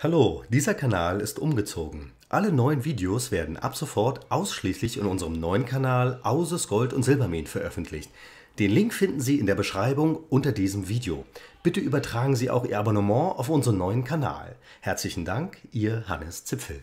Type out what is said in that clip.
Hallo, dieser Kanal ist umgezogen. Alle neuen Videos werden ab sofort ausschließlich in unserem neuen Kanal Auses Gold und Silberminen veröffentlicht. Den Link finden Sie in der Beschreibung unter diesem Video. Bitte übertragen Sie auch Ihr Abonnement auf unseren neuen Kanal. Herzlichen Dank, Ihr Hannes Zipfel.